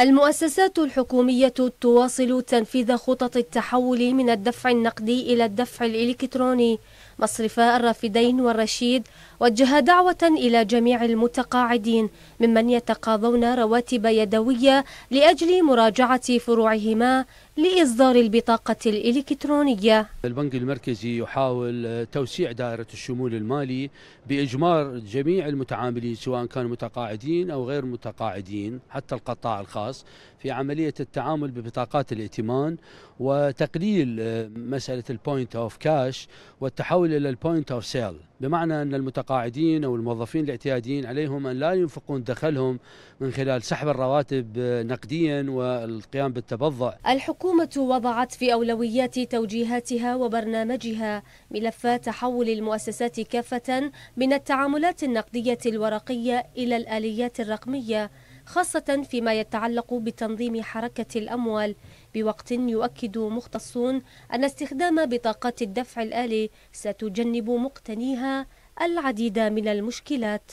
المؤسسات الحكومية تواصل تنفيذ خطط التحول من الدفع النقدي إلى الدفع الإلكتروني مصرفا الرافدين والرشيد وجه دعوة إلى جميع المتقاعدين ممن يتقاضون رواتب يدوية لأجل مراجعة فروعهما لإصدار البطاقة الإلكترونية البنك المركزي يحاول توسيع دائرة الشمول المالي بإجمار جميع المتعاملين سواء كانوا متقاعدين أو غير متقاعدين حتى القطاع الخاص في عملية التعامل ببطاقات الائتمان وتقليل مسألة البوينت أوف كاش والتحول إلى البوينت أوف سيل بمعنى أن المتقاعدين أو الموظفين الاعتياديين عليهم أن لا ينفقون دخلهم من خلال سحب الرواتب نقديا والقيام بالتبضع الحكومة وضعت في أولويات توجيهاتها وبرنامجها ملف تحول المؤسسات كافة من التعاملات النقدية الورقية إلى الآليات الرقمية خاصة فيما يتعلق بتنظيم حركة الأموال بوقت يؤكد مختصون أن استخدام بطاقات الدفع الآلي ستجنب مقتنيها العديد من المشكلات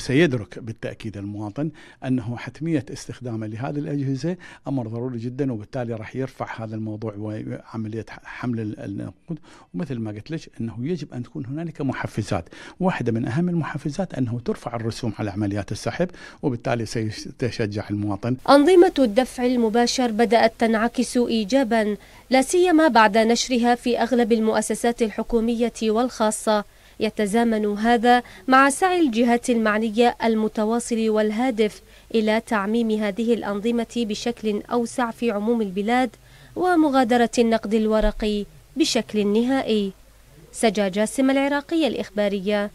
سيدرك بالتأكيد المواطن أنه حتمية استخدامه لهذه الأجهزة أمر ضروري جدا وبالتالي راح يرفع هذا الموضوع وعملية حمل النقود ومثل ما قلت لك أنه يجب أن تكون هنالك محفزات واحدة من أهم المحفزات أنه ترفع الرسوم على عمليات السحب وبالتالي سيتشجع المواطن أنظمة الدفع المباشر بدأت تنعكس إيجابا لا سيما بعد نشرها في أغلب المؤسسات الحكومية والخاصة يتزامن هذا مع سعي الجهات المعنية المتواصل والهادف إلى تعميم هذه الأنظمة بشكل أوسع في عموم البلاد ومغادرة النقد الورقي بشكل نهائي سجا جاسم العراقية الإخبارية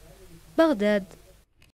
بغداد